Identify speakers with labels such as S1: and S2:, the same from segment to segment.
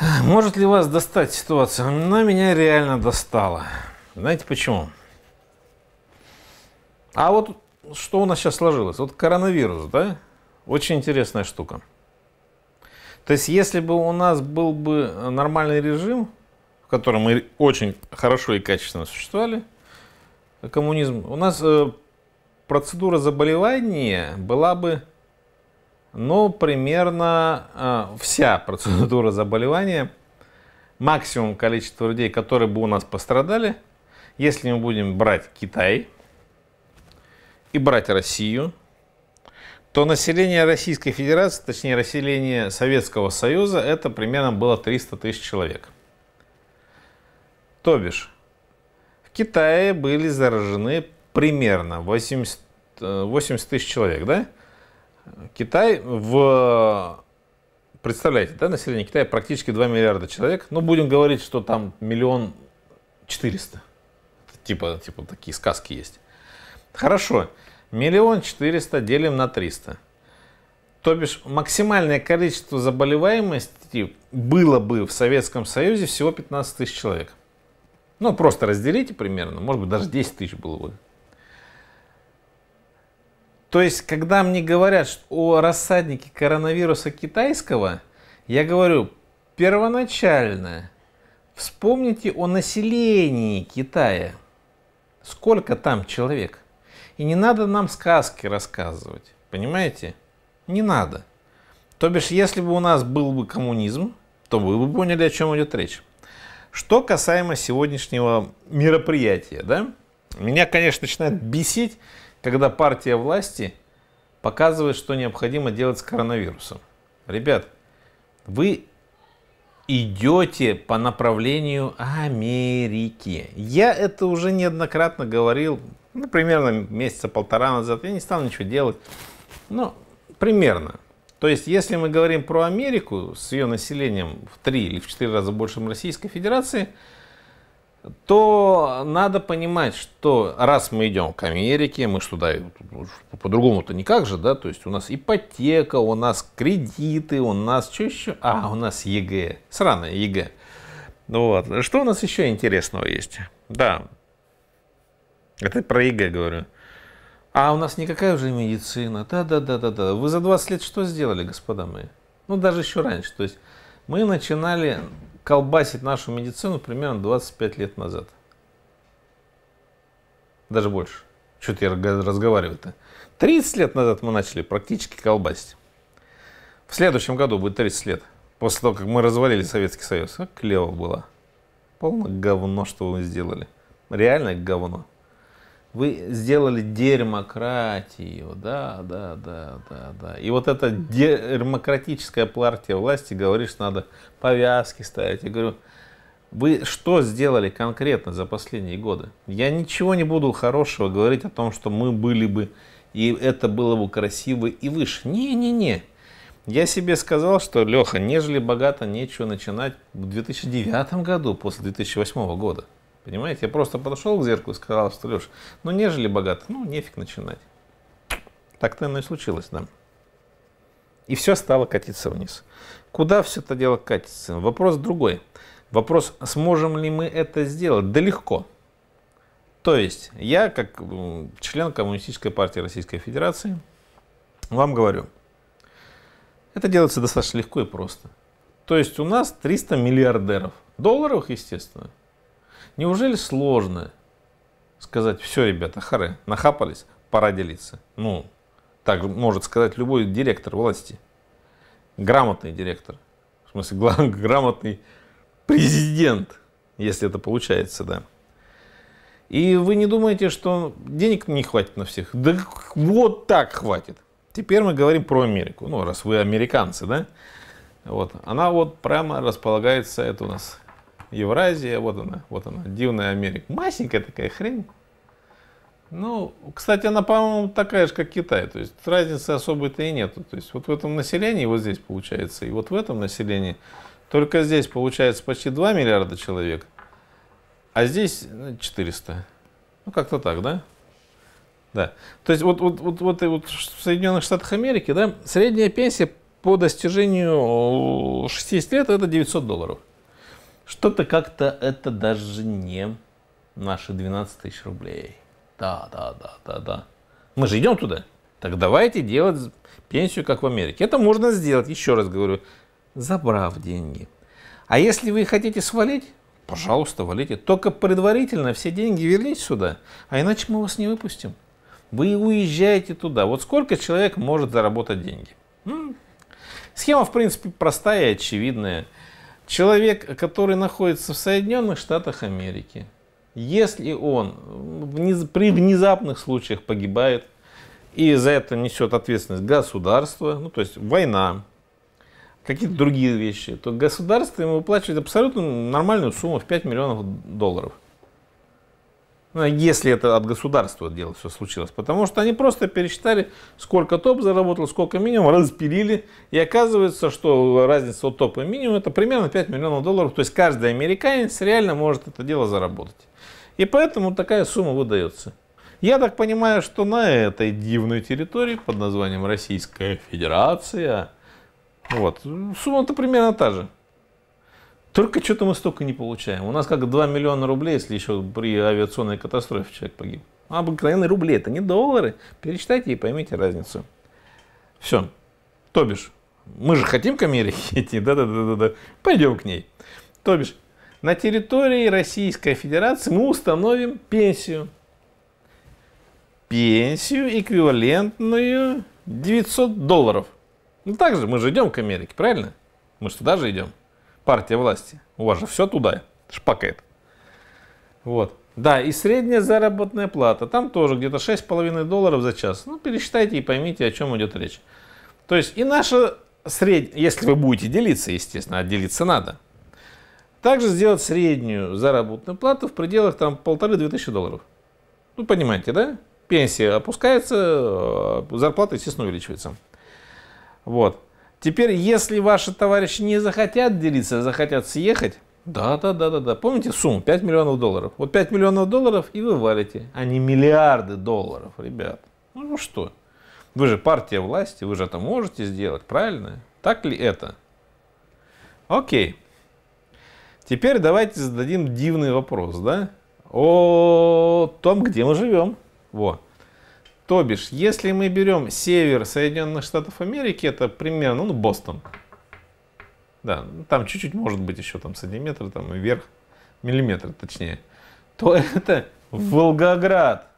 S1: Может ли вас достать ситуация? Она меня реально достала. Знаете почему? А вот что у нас сейчас сложилось? Вот коронавирус, да? Очень интересная штука. То есть, если бы у нас был бы нормальный режим, в котором мы очень хорошо и качественно существовали, коммунизм, у нас э, процедура заболевания была бы ну, примерно э, вся процедура заболевания, максимум количество людей, которые бы у нас пострадали, если мы будем брать Китай и брать Россию, то население Российской Федерации, точнее население Советского Союза, это примерно было 300 тысяч человек. То бишь, в Китае были заражены примерно 80, 80 э, тысяч человек, да? Китай в... Представляете, да, население Китая практически 2 миллиарда человек. Ну, будем говорить, что там миллион четыреста. Типа, типа такие сказки есть. Хорошо. Миллион четыреста делим на 300. То бишь максимальное количество заболеваемости было бы в Советском Союзе всего 15 тысяч человек. Ну, просто разделите примерно, может быть, даже 10 тысяч было бы. То есть, когда мне говорят о рассаднике коронавируса китайского, я говорю, первоначально вспомните о населении Китая. Сколько там человек? И не надо нам сказки рассказывать, понимаете? Не надо. То бишь, если бы у нас был бы коммунизм, то вы бы поняли, о чем идет речь. Что касаемо сегодняшнего мероприятия, да? Меня, конечно, начинает бесить когда партия власти показывает, что необходимо делать с коронавирусом. Ребят, вы идете по направлению Америки. Я это уже неоднократно говорил, ну, примерно месяца полтора назад. Я не стал ничего делать. Ну, примерно. То есть, если мы говорим про Америку с ее населением в три или в четыре раза большим Российской Федерации – то надо понимать, что раз мы идем к Америке, мы что туда по-другому-то никак же, да, то есть у нас ипотека, у нас кредиты, у нас что еще? А, у нас ЕГЭ, сраное ЕГЭ. Ну вот. Что у нас еще интересного есть? Да, это про ЕГЭ говорю. А у нас никакая уже медицина. Да-да-да-да-да. Вы за 20 лет что сделали, господа мои? Ну, даже еще раньше. То есть мы начинали колбасить нашу медицину примерно 25 лет назад. Даже больше. Что-то я разговариваю-то. 30 лет назад мы начали практически колбасить. В следующем году будет 30 лет. После того, как мы развалили Советский Союз. Как клево было. Полное говно, что вы сделали. Реальное говно. Вы сделали дерьмократию, да, да, да, да, да. И вот эта дерьмократическая партия власти говорит, что надо повязки ставить. Я говорю, вы что сделали конкретно за последние годы? Я ничего не буду хорошего говорить о том, что мы были бы, и это было бы красиво и выше. Не-не-не. Я себе сказал, что, Леха, нежели богато, нечего начинать в 2009 году, после 2008 года. Понимаете, я просто подошел к зеркалу и сказал, что, Леш, ну нежели богат, ну нефиг начинать. Так-то оно и случилось, да. И все стало катиться вниз. Куда все это дело катится? Вопрос другой. Вопрос, сможем ли мы это сделать? Да легко. То есть, я, как член Коммунистической партии Российской Федерации, вам говорю, это делается достаточно легко и просто. То есть, у нас 300 миллиардеров. Долларовых, естественно. Неужели сложно сказать, все, ребята, хары, нахапались, пора делиться? Ну, так может сказать любой директор власти. Грамотный директор. В смысле, грамотный президент, если это получается, да. И вы не думаете, что денег не хватит на всех? Да вот так хватит. Теперь мы говорим про Америку. Ну, раз вы американцы, да? Вот. Она вот прямо располагается, это у нас Евразия, вот она, вот она, дивная Америка. Масенькая такая хрень. Ну, кстати, она, по-моему, такая же, как Китай. То есть разницы особой-то и нету. То есть вот в этом населении, вот здесь получается, и вот в этом населении, только здесь получается почти 2 миллиарда человек, а здесь 400. Ну, ну, как-то так, да? Да. То есть вот, вот, вот, вот, вот в Соединенных Штатах Америки, да, средняя пенсия по достижению 60 лет это 900 долларов. Что-то как-то это даже не наши 12 тысяч рублей. Да, да, да, да, да. Мы же идем туда. Так давайте делать пенсию, как в Америке. Это можно сделать, еще раз говорю, забрав деньги. А если вы хотите свалить, пожалуйста, валите. Только предварительно все деньги верните сюда, а иначе мы вас не выпустим. Вы уезжаете туда. Вот сколько человек может заработать деньги? М -м. Схема, в принципе, простая и очевидная. Человек, который находится в Соединенных Штатах Америки, если он при внезапных случаях погибает, и за это несет ответственность государство, ну то есть война, какие-то другие вещи, то государство ему выплачивает абсолютно нормальную сумму в 5 миллионов долларов. Ну, если это от государства дело все случилось. Потому что они просто пересчитали, сколько топ заработал, сколько минимум, распилили. И оказывается, что разница от топа и минимума это примерно 5 миллионов долларов. То есть каждый американец реально может это дело заработать. И поэтому такая сумма выдается. Я так понимаю, что на этой дивной территории под названием Российская Федерация, вот, сумма-то примерно та же. Только что-то мы столько не получаем. У нас как 2 миллиона рублей, если еще при авиационной катастрофе человек погиб. А обыкновенные рубли, это не доллары. Перечитайте и поймите разницу. Все. То бишь, мы же хотим к Америке идти, да-да-да-да-да, пойдем к ней. То бишь, на территории Российской Федерации мы установим пенсию. Пенсию, эквивалентную 900 долларов. Ну так же, мы же идем к Америке, правильно? Мы же туда же идем партия власти. У вас же все туда шпакает. Вот. Да, и средняя заработная плата. Там тоже где-то 6,5 долларов за час. Ну, пересчитайте и поймите, о чем идет речь. То есть и наша средняя, если вы будете делиться, естественно, а делиться надо. Также сделать среднюю заработную плату в пределах там полторы-две тысячи долларов. Ну, понимаете, да? Пенсия опускается, э, зарплата, естественно, увеличивается. Вот. Теперь, если ваши товарищи не захотят делиться, а захотят съехать, да, да, да, да, да. Помните сумму? 5 миллионов долларов. Вот 5 миллионов долларов и вы валите, а не миллиарды долларов, ребят. Ну, ну что? Вы же партия власти, вы же это можете сделать, правильно? Так ли это? Окей. Теперь давайте зададим дивный вопрос, да? О том, где мы живем. Вот. То бишь, если мы берем север Соединенных Штатов Америки, это примерно, ну, Бостон. Да, ну, там чуть-чуть может быть еще там сантиметр, там и вверх, миллиметр точнее. То это Волгоград.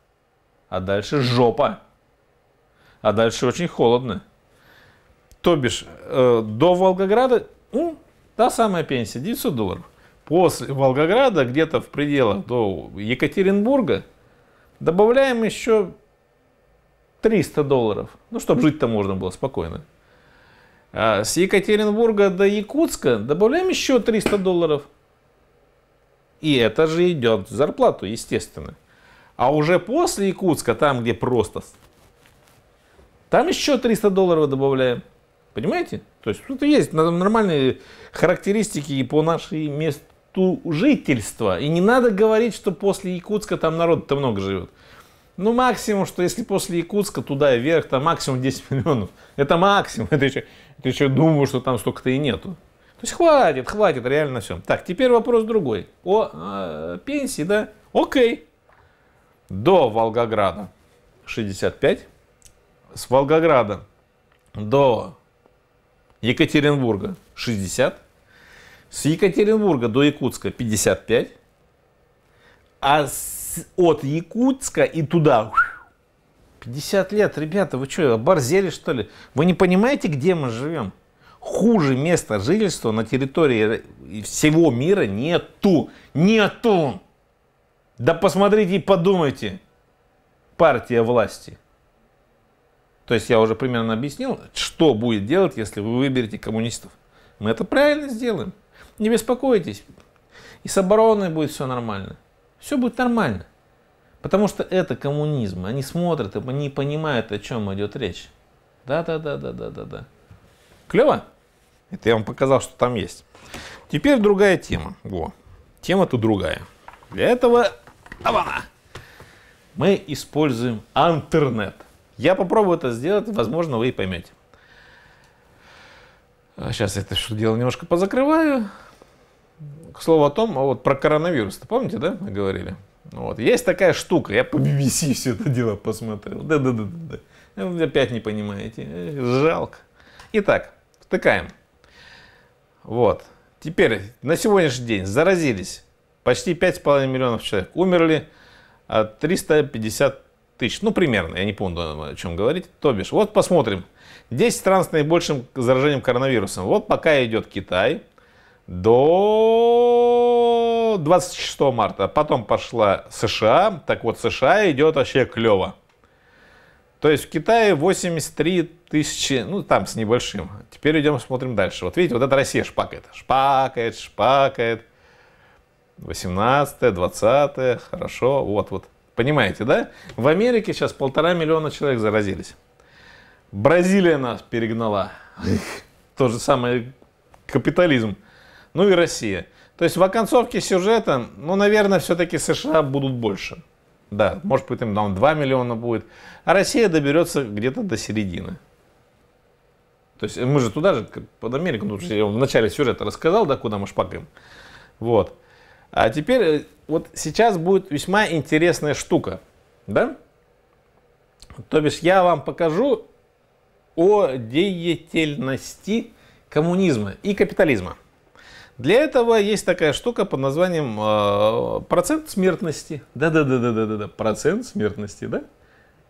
S1: А дальше жопа. А дальше очень холодно. То бишь, э, до Волгограда ну, та самая пенсия, 900 долларов. После Волгограда, где-то в пределах до Екатеринбурга, добавляем еще 300 долларов. Ну, чтобы жить-то можно было спокойно. А с Екатеринбурга до Якутска добавляем еще 300 долларов. И это же идет в зарплату, естественно. А уже после Якутска, там, где просто, там еще 300 долларов добавляем. Понимаете? То есть ну, тут есть нормальные характеристики по нашей месту жительства. И не надо говорить, что после Якутска там народ-то много живет. Ну, максимум, что если после Якутска туда и вверх, там максимум 10 миллионов. Это максимум. Это еще, это еще думаю, что там столько-то и нету. То есть хватит, хватит, реально все. Так, теперь вопрос другой. О э, пенсии, да? Окей. До Волгограда 65. С Волгограда до Екатеринбурга 60. С Екатеринбурга до Якутска 55. А с от Якутска и туда. 50 лет, ребята, вы что, оборзели что ли? Вы не понимаете, где мы живем? Хуже места жительства на территории всего мира нету. Нету! Да посмотрите и подумайте. Партия власти. То есть я уже примерно объяснил, что будет делать, если вы выберете коммунистов. Мы это правильно сделаем. Не беспокойтесь. И с обороной будет все нормально все будет нормально. Потому что это коммунизм. Они смотрят, они понимают, о чем идет речь. Да-да-да-да-да-да-да. Клево? Это я вам показал, что там есть. Теперь другая тема. Во. тема тут другая. Для этого Авана. мы используем интернет. Я попробую это сделать, возможно, вы и поймете. Сейчас а я это дело немножко позакрываю к слову о том, а вот про коронавирус, помните, да, мы говорили? Вот. Есть такая штука, я по BBC все это дело посмотрел. Да-да-да-да. да, Вы опять не понимаете. Жалко. Итак, втыкаем. Вот. Теперь, на сегодняшний день заразились почти 5,5 миллионов человек. Умерли 350 а, тысяч. Ну, примерно, я не помню, о чем говорить. То бишь, вот посмотрим. 10 стран с наибольшим заражением коронавирусом. Вот пока идет Китай, до 26 марта. Потом пошла США. Так вот, США идет вообще клево. То есть в Китае 83 тысячи, ну там с небольшим. Теперь идем смотрим дальше. Вот видите, вот это Россия шпакает. Шпакает, шпакает. 18 20 хорошо, вот, вот. Понимаете, да? В Америке сейчас полтора миллиона человек заразились. Бразилия нас перегнала. То же самое капитализм ну и Россия. То есть в оконцовке сюжета, ну, наверное, все-таки США будут больше. Да, может быть, им там 2 миллиона будет. А Россия доберется где-то до середины. То есть мы же туда же, под Америку, ну, я в начале сюжета рассказал, да, куда мы шпакаем. Вот. А теперь, э, вот сейчас будет весьма интересная штука, да? То бишь я вам покажу о деятельности коммунизма и капитализма. Для этого есть такая штука под названием э, процент смертности. Да-да-да-да-да-да, процент смертности, да?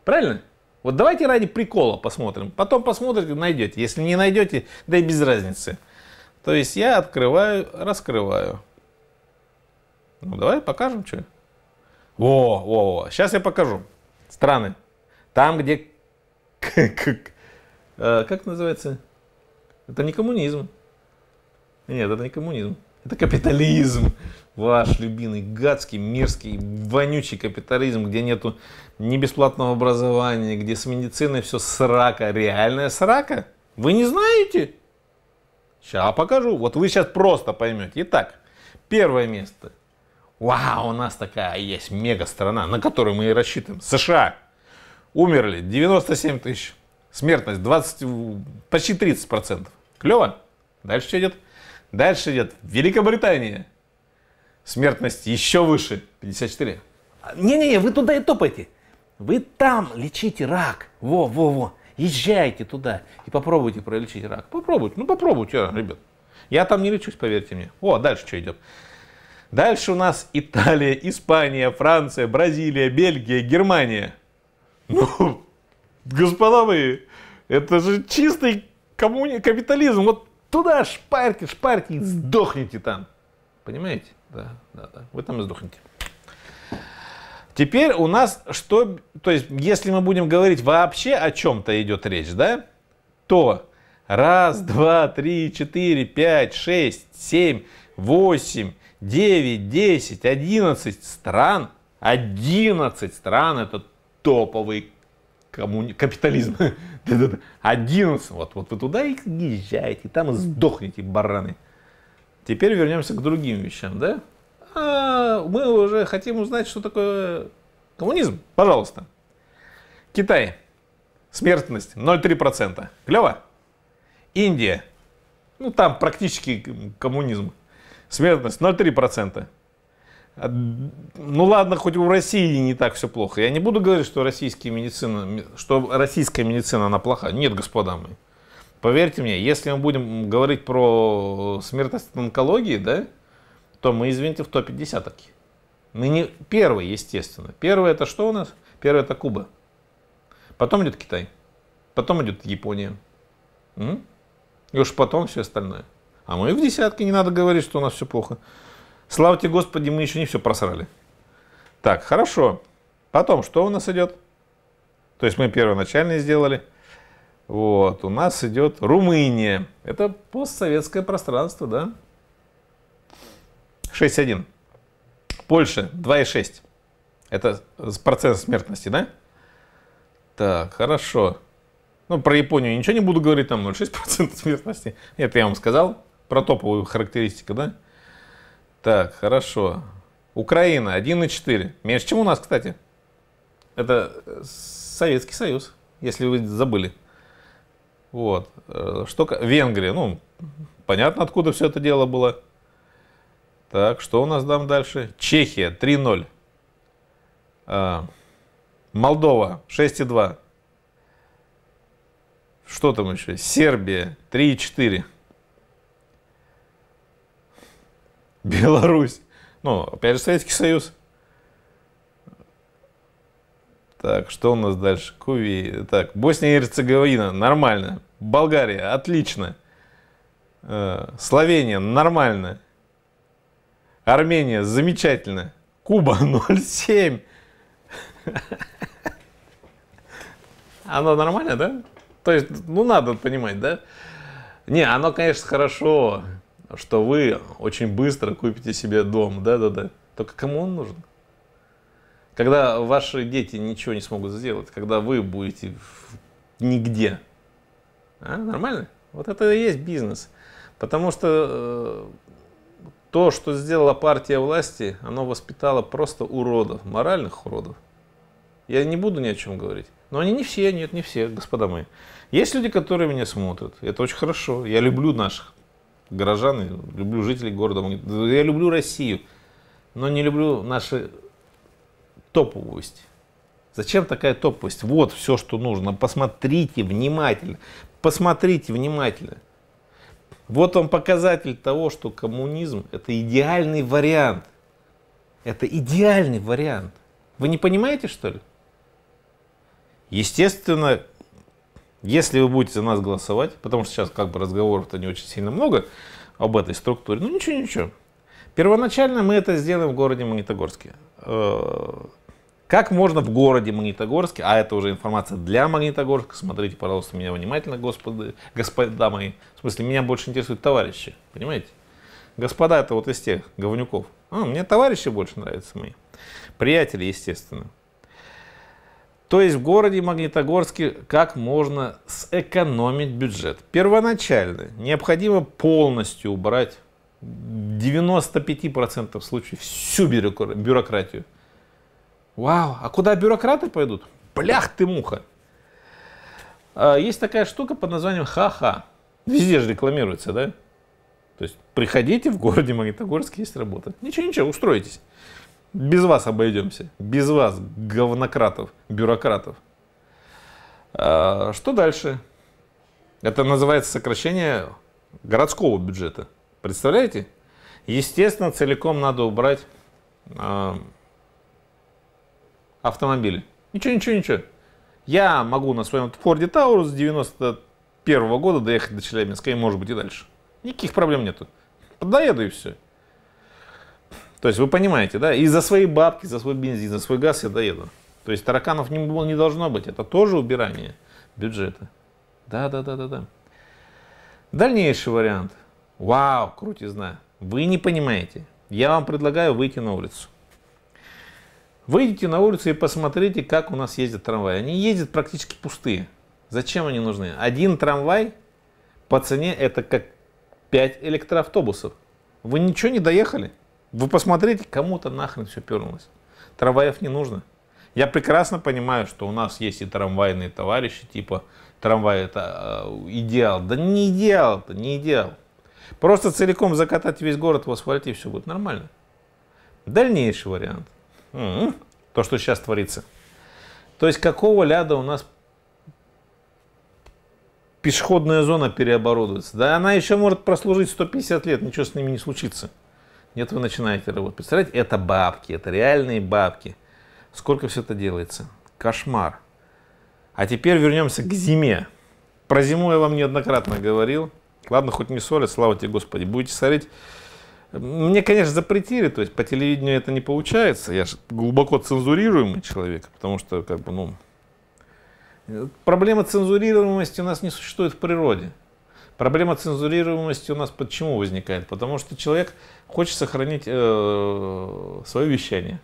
S1: Правильно? Вот давайте ради прикола посмотрим. Потом посмотрите, найдете. Если не найдете, да и без разницы. То есть я открываю, раскрываю. Ну, давай покажем, что. О, о, о, сейчас я покажу. Страны. Там, где... Э, как называется? Это не коммунизм. Нет, это не коммунизм. Это капитализм. Ваш любимый гадский, мерзкий, вонючий капитализм, где нету ни бесплатного образования, где с медициной все срака. Реальная срака. Вы не знаете? Сейчас покажу. Вот вы сейчас просто поймете. Итак, первое место. Вау, у нас такая есть мега страна, на которую мы и рассчитываем. США. Умерли 97 тысяч. Смертность 20, почти 30 процентов. Клево? Дальше что идет? Дальше идет Великобритания. Смертность еще выше, 54. Не-не-не, вы туда и топайте. Вы там лечите рак. Во-во-во. Езжайте туда и попробуйте пролечить рак. Попробуйте. Ну, попробуйте, а, ребят. Я там не лечусь, поверьте мне. О, а дальше что идет? Дальше у нас Италия, Испания, Франция, Бразилия, Бельгия, Германия. Ну, господа мои, это же чистый коммуни... капитализм. Вот туда шпарьте, шпарьте и сдохните там. Понимаете? Да, да, да. Вы там и сдохнете. Теперь у нас что, то есть, если мы будем говорить вообще о чем-то идет речь, да, то раз, два, три, четыре, пять, шесть, семь, восемь, девять, десять, одиннадцать стран, одиннадцать стран это топовый коммуни... капитализм, 11. Вот, вот вы туда и езжайте, там и сдохните, бараны. Теперь вернемся к другим вещам, да? А, мы уже хотим узнать, что такое коммунизм. Пожалуйста. Китай. Смертность 0,3%. Клево? Индия. Ну, там практически коммунизм. Смертность 0,3%. А, ну ладно, хоть у России не так все плохо. Я не буду говорить, что российская медицина, что российская медицина она плоха. Нет, господа мои. Поверьте мне, если мы будем говорить про смертность от онкологии, да, то мы, извините, в топе десятки. Мы не первые, естественно. Первое это что у нас? Первое это Куба. Потом идет Китай. Потом идет Япония. И уж потом все остальное. А мы в десятке, не надо говорить, что у нас все плохо. Слава тебе, Господи, мы еще не все просрали. Так, хорошо. Потом, что у нас идет? То есть мы первоначальные сделали. Вот, у нас идет Румыния. Это постсоветское пространство, да? 6,1. Польша 2,6. Это процент смертности, да? Так, хорошо. Ну, про Японию ничего не буду говорить, там 0,6% смертности. Это я вам сказал про топовую характеристику, да? Так, хорошо. Украина 1,4. Меньше, чем у нас, кстати. Это э, Советский Союз, если вы забыли. Вот. Э, что, Венгрия, ну, понятно, откуда все это дело было. Так, что у нас там дальше? Чехия 3-0. А, Молдова 6,2. Что там еще? Сербия 3,4. Беларусь. Ну, опять же, Советский Союз. Так, что у нас дальше? Куви. Так, Босния и Герцеговина. Нормально. Болгария. Отлично. Э, Словения. Нормально. Армения. Замечательно. Куба 0,7. Оно нормально, да? То есть, ну, надо понимать, да? Не, оно, конечно, хорошо что вы очень быстро купите себе дом, да-да-да. Только кому он нужен? Когда ваши дети ничего не смогут сделать, когда вы будете нигде. А, нормально? Вот это и есть бизнес. Потому что э, то, что сделала партия власти, оно воспитало просто уродов, моральных уродов. Я не буду ни о чем говорить. Но они не все, нет, не все, господа мои. Есть люди, которые меня смотрят. Это очень хорошо. Я люблю наших горожан, люблю жителей города. Я люблю Россию, но не люблю нашу топовость. Зачем такая топовость? Вот все, что нужно. Посмотрите внимательно. Посмотрите внимательно. Вот вам показатель того, что коммунизм – это идеальный вариант. Это идеальный вариант. Вы не понимаете, что ли? Естественно, если вы будете за нас голосовать, потому что сейчас как бы разговоров-то не очень сильно много об этой структуре, ну ничего, ничего. Первоначально мы это сделаем в городе Магнитогорске. Э, как можно в городе Магнитогорске, а это уже информация для Магнитогорска, смотрите, пожалуйста, меня внимательно, господа, господа мои, в смысле, меня больше интересуют товарищи, понимаете? Господа это вот из тех говнюков. А, мне товарищи больше нравятся мои. Приятели, естественно. То есть в городе Магнитогорске как можно сэкономить бюджет? Первоначально необходимо полностью убрать 95 в случае всю бюрократию. Вау, а куда бюрократы пойдут? Блях ты муха. А, есть такая штука под названием ха-ха. Везде же рекламируется, да? То есть приходите в городе Магнитогорск, есть работа. Ничего, ничего, устроитесь. Без вас обойдемся. Без вас, говнократов, бюрократов. А, что дальше? Это называется сокращение городского бюджета. Представляете? Естественно, целиком надо убрать э, автомобили. Ничего, ничего, ничего. Я могу на своем Форде Таурус с 91 -го года доехать до Челябинска и, может быть, и дальше. Никаких проблем нету. Подоеду и все. То есть вы понимаете, да, и за свои бабки, за свой бензин, за свой газ я доеду. То есть тараканов не, не должно быть, это тоже убирание бюджета. Да, да, да, да, да. Дальнейший вариант. Вау, крутизна. Вы не понимаете. Я вам предлагаю выйти на улицу. Выйдите на улицу и посмотрите, как у нас ездят трамваи. Они ездят практически пустые. Зачем они нужны? Один трамвай по цене это как 5 электроавтобусов. Вы ничего не доехали. Вы посмотрите, кому-то нахрен все перлось. Трамваев не нужно. Я прекрасно понимаю, что у нас есть и трамвайные товарищи, типа трамвай это э, идеал. Да не идеал, это не идеал. Просто целиком закатать весь город в асфальте, и все будет нормально. Дальнейший вариант. Угу. То, что сейчас творится. То есть, какого ляда у нас пешеходная зона переоборудуется? Да она еще может прослужить 150 лет, ничего с ними не случится. Нет, вы начинаете работать. Представляете, это бабки, это реальные бабки. Сколько все это делается? Кошмар. А теперь вернемся к зиме. Про зиму я вам неоднократно говорил. Ладно, хоть не ссорят, а слава тебе, Господи. Будете сорить. Мне, конечно, запретили, то есть по телевидению это не получается. Я же глубоко цензурируемый человек, потому что, как бы, ну... Проблема цензурируемости у нас не существует в природе. Проблема цензурируемости у нас почему возникает? Потому что человек хочет сохранить э, свое вещание.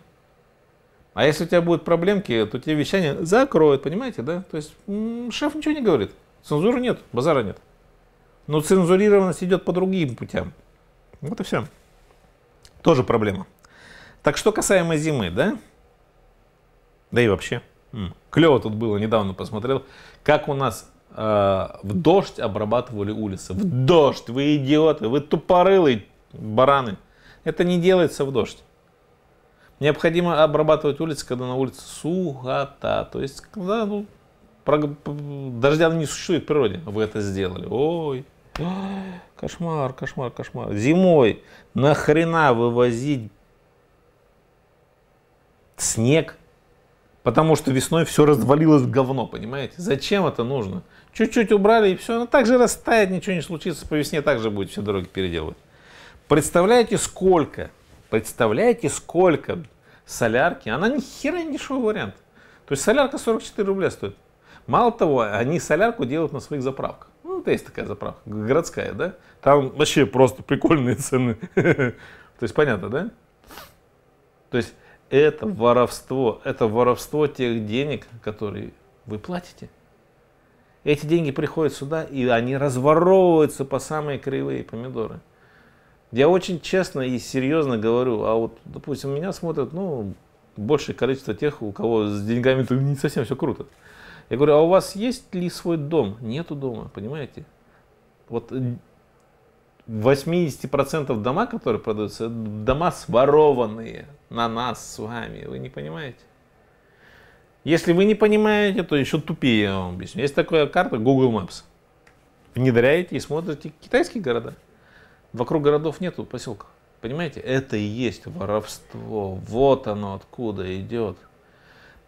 S1: А если у тебя будут проблемки, то тебе вещание закроют, понимаете, да? То есть шеф ничего не говорит. Цензуры нет, базара нет. Но цензурированность идет по другим путям. Вот и все. Тоже проблема. Так что касаемо зимы, да? Да и вообще. Клево тут было, недавно посмотрел, как у нас Э, в дождь обрабатывали улицы. В дождь, вы идиоты, вы тупорылые бараны. Это не делается в дождь. Необходимо обрабатывать улицы, когда на улице сухота. То есть, когда ну, дождя не существует в природе. Вы это сделали. Ой, кошмар, кошмар, кошмар. Зимой нахрена вывозить снег Потому что весной все развалилось в говно, понимаете? Зачем это нужно? Чуть-чуть убрали и все, оно так же растает, ничего не случится, по весне так же будет все дороги переделывать. Представляете, сколько, представляете, сколько солярки, она ни хера не дешевый вариант. То есть солярка 44 рубля стоит. Мало того, они солярку делают на своих заправках. Ну, это есть такая заправка, городская, да? Там вообще просто прикольные цены. То есть понятно, да? То есть это воровство. Это воровство тех денег, которые вы платите. Эти деньги приходят сюда, и они разворовываются по самые кривые помидоры. Я очень честно и серьезно говорю, а вот, допустим, меня смотрят, ну, большее количество тех, у кого с деньгами-то не совсем все круто. Я говорю, а у вас есть ли свой дом? Нету дома, понимаете? Вот 80% дома, которые продаются, дома сворованные на нас с вами. Вы не понимаете? Если вы не понимаете, то еще тупее я вам объясню. Есть такая карта Google Maps. Внедряете и смотрите китайские города. Вокруг городов нету поселков. Понимаете, это и есть воровство. Вот оно откуда идет.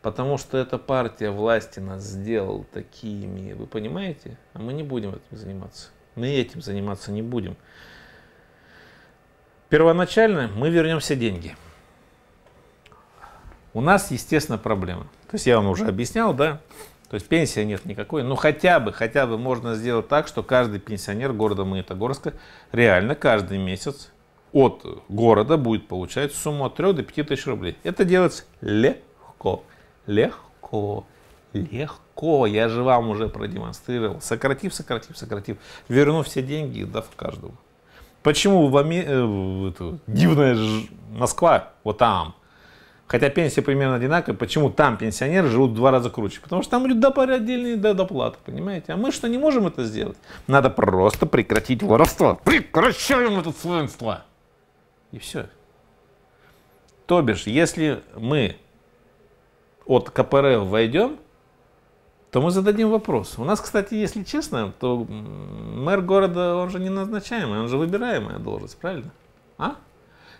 S1: Потому что эта партия власти нас сделала такими. Вы понимаете? А мы не будем этим заниматься. Мы этим заниматься не будем. Первоначально мы вернем все деньги. У нас, естественно, проблемы. То есть я вам уже объяснял, да? То есть пенсия нет никакой. Но ну, хотя бы, хотя бы можно сделать так, что каждый пенсионер города Магнитогорска реально каждый месяц от города будет получать сумму от 3 до 5 тысяч рублей. Это делается легко. Легко. Легко, я же вам уже продемонстрировал. Сократив, сократив, сократив. Верну все деньги и дав каждому. Почему в Аме... Э, дивная ж... Москва, вот там, хотя пенсия примерно одинаковая, почему там пенсионеры живут в два раза круче? Потому что там люди допали отдельные доплаты, понимаете? А мы что, не можем это сделать? Надо просто прекратить воровство. Прекращаем это свинство! И все. То бишь, если мы от КПРФ войдем, то мы зададим вопрос. У нас, кстати, если честно, то мэр города, он же не назначаемый, он же выбираемая должность, правильно? А?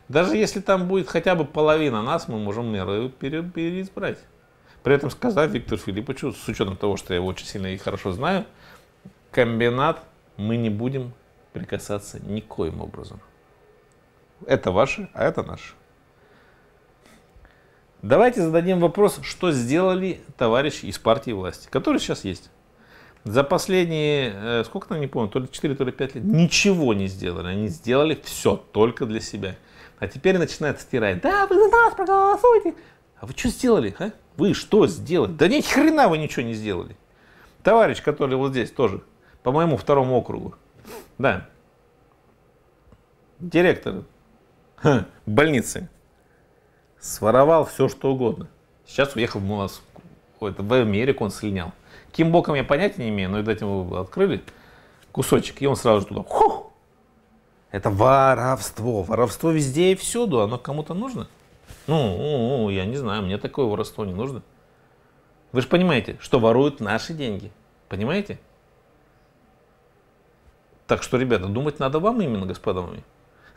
S1: Даже если там будет хотя бы половина нас, мы можем мэра переизбрать. При этом сказав Виктор Филипповичу, с учетом того, что я его очень сильно и хорошо знаю, комбинат мы не будем прикасаться никоим образом. Это ваше, а это наше. Давайте зададим вопрос, что сделали товарищи из партии власти, которые сейчас есть. За последние, э, сколько там, не помню, то ли 4, то ли 5 лет, ничего не сделали. Они сделали все только для себя. А теперь начинает стирать. Да, вы за нас проголосуйте. А вы что сделали? А? Вы что сделали? Да ни хрена вы ничего не сделали. Товарищ, который вот здесь тоже, по моему второму округу. Да. Директор больницы своровал все, что угодно. Сейчас уехал в нас это в Америку он слинял. Ким боком я понятия не имею, но, видать, его открыли кусочек, и он сразу же туда. Хух! Это воровство. Воровство везде и всюду. Оно кому-то нужно? Ну, я не знаю, мне такое воровство не нужно. Вы же понимаете, что воруют наши деньги. Понимаете? Так что, ребята, думать надо вам именно, господа мои.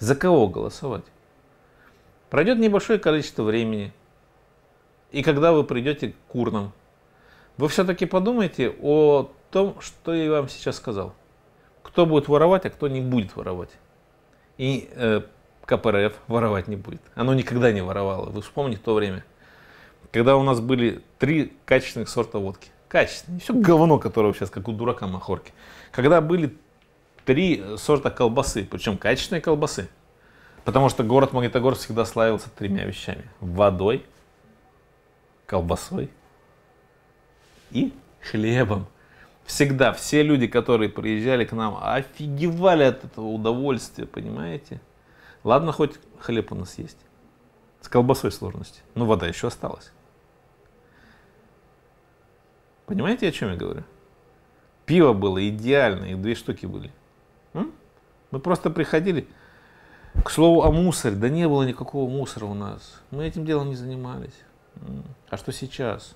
S1: За кого голосовать? Пройдет небольшое количество времени, и когда вы придете к урнам, вы все-таки подумайте о том, что я вам сейчас сказал. Кто будет воровать, а кто не будет воровать. И э, КПРФ воровать не будет. Оно никогда не воровало. Вы вспомните то время, когда у нас были три качественных сорта водки. Качественные. Все говно, которое сейчас, как у дурака махорки. Когда были три э, сорта колбасы, причем качественные колбасы. Потому что город Магнитогорск всегда славился тремя вещами. Водой, колбасой и хлебом. Всегда все люди, которые приезжали к нам, офигевали от этого удовольствия, понимаете? Ладно, хоть хлеб у нас есть. С колбасой сложности. Но вода еще осталась. Понимаете, о чем я говорю? Пиво было идеально, их две штуки были. М? Мы просто приходили, к слову о мусоре. Да не было никакого мусора у нас. Мы этим делом не занимались. А что сейчас?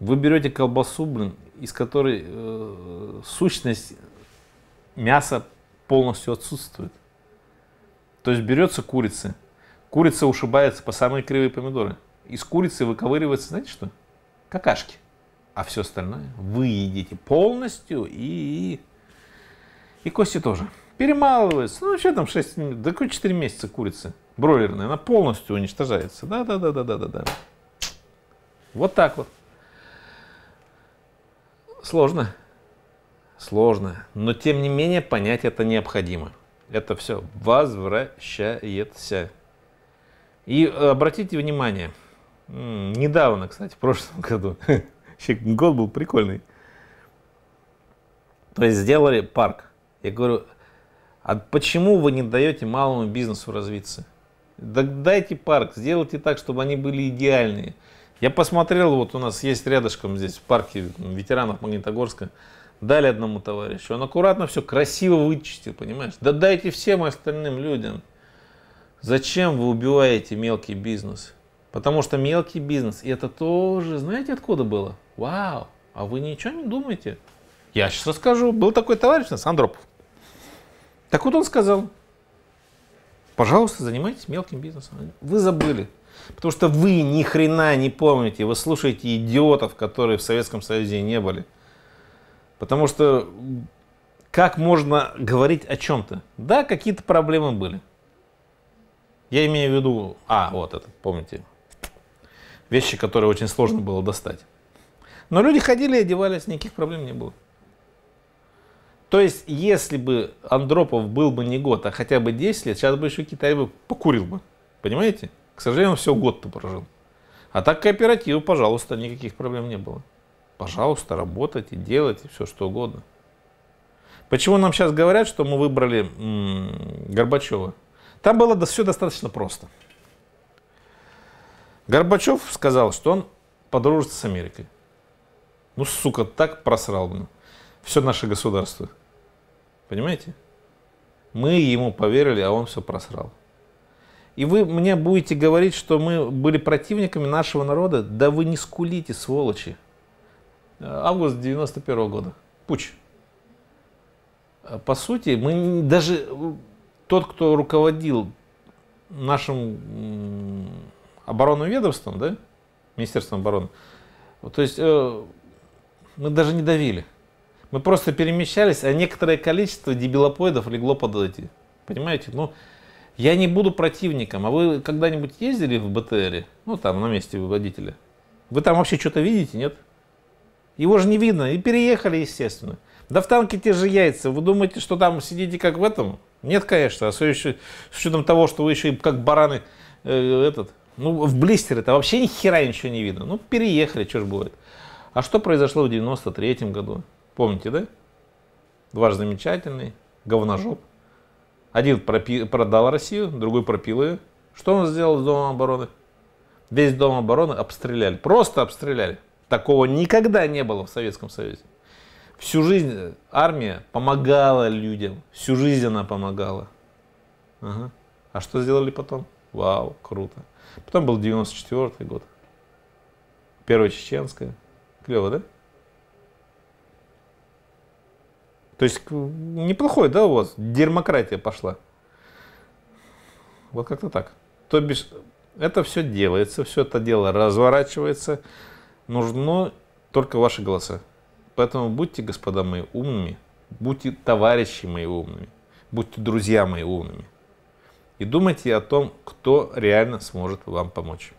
S1: Вы берете колбасу, блин, из которой э, сущность мяса полностью отсутствует. То есть берется курица. Курица ушибается по самые кривые помидоры. Из курицы выковыривается, знаете что? Какашки. А все остальное вы едите полностью и, и, и кости тоже перемалывается. Ну, что там 6, да какой 4 месяца курицы бройлерная, она полностью уничтожается. Да-да-да-да-да-да. да. Вот так вот. Сложно. Сложно. Но, тем не менее, понять это необходимо. Это все возвращается. И обратите внимание, недавно, кстати, в прошлом году, вообще год был прикольный, то есть сделали парк. Я говорю, а почему вы не даете малому бизнесу развиться? Да дайте парк, сделайте так, чтобы они были идеальные. Я посмотрел, вот у нас есть рядышком здесь в парке ветеранов Магнитогорска, дали одному товарищу, он аккуратно все красиво вычистил, понимаешь? Да дайте всем остальным людям. Зачем вы убиваете мелкий бизнес? Потому что мелкий бизнес, и это тоже, знаете, откуда было? Вау, а вы ничего не думаете? Я сейчас расскажу. Был такой товарищ у нас, Андропов. Так вот он сказал, пожалуйста, занимайтесь мелким бизнесом. Вы забыли. Потому что вы ни хрена не помните, вы слушаете идиотов, которые в Советском Союзе не были. Потому что как можно говорить о чем-то? Да, какие-то проблемы были. Я имею в виду, а, вот это, помните, вещи, которые очень сложно было достать. Но люди ходили, и одевались, никаких проблем не было. То есть, если бы Андропов был бы не год, а хотя бы 10 лет, сейчас бы еще Китай бы покурил бы. Понимаете? К сожалению, он все год-то прожил. А так кооперативу, пожалуйста, никаких проблем не было. Пожалуйста, работайте, делайте все что угодно. Почему нам сейчас говорят, что мы выбрали м -м, Горбачева? Там было все достаточно просто. Горбачев сказал, что он подружится с Америкой. Ну, сука, так просрал бы все наше государство. Понимаете? Мы ему поверили, а он все просрал. И вы мне будете говорить, что мы были противниками нашего народа? Да вы не скулите, сволочи. Август 91 -го года. Пуч. А, по сути, мы даже тот, кто руководил нашим оборонным ведомством, да, Министерством обороны, то есть э, мы даже не давили. Мы просто перемещались, а некоторое количество дебилопоидов легло под эти. Понимаете? Ну, я не буду противником. А вы когда-нибудь ездили в БТРе? Ну, там, на месте водителя. Вы там вообще что-то видите, нет? Его же не видно. И переехали, естественно. Да в танке те же яйца. Вы думаете, что там сидите как в этом? Нет, конечно. А с, еще, с учетом того, что вы еще и как бараны э, этот. Ну, в блистере-то вообще ни хера ничего не видно. Ну, переехали, что ж будет? А что произошло в 93 году? Помните, да? Дважды замечательный, говножоп. Один пропи- продал Россию, другой пропил ее. Что он сделал с Домом обороны? Весь Дом обороны обстреляли. Просто обстреляли. Такого никогда не было в Советском Союзе. Всю жизнь э, армия помогала людям. Всю жизнь она помогала. Ага. А что сделали потом? Вау, круто. Потом был 94 год. Первая чеченская. Клево, да? То есть неплохой, да, у вас дермократия пошла. Вот как-то так. То бишь, это все делается, все это дело разворачивается. Нужно только ваши голоса. Поэтому будьте, господа мои, умными. Будьте товарищи мои умными. Будьте друзья мои умными. И думайте о том, кто реально сможет вам помочь.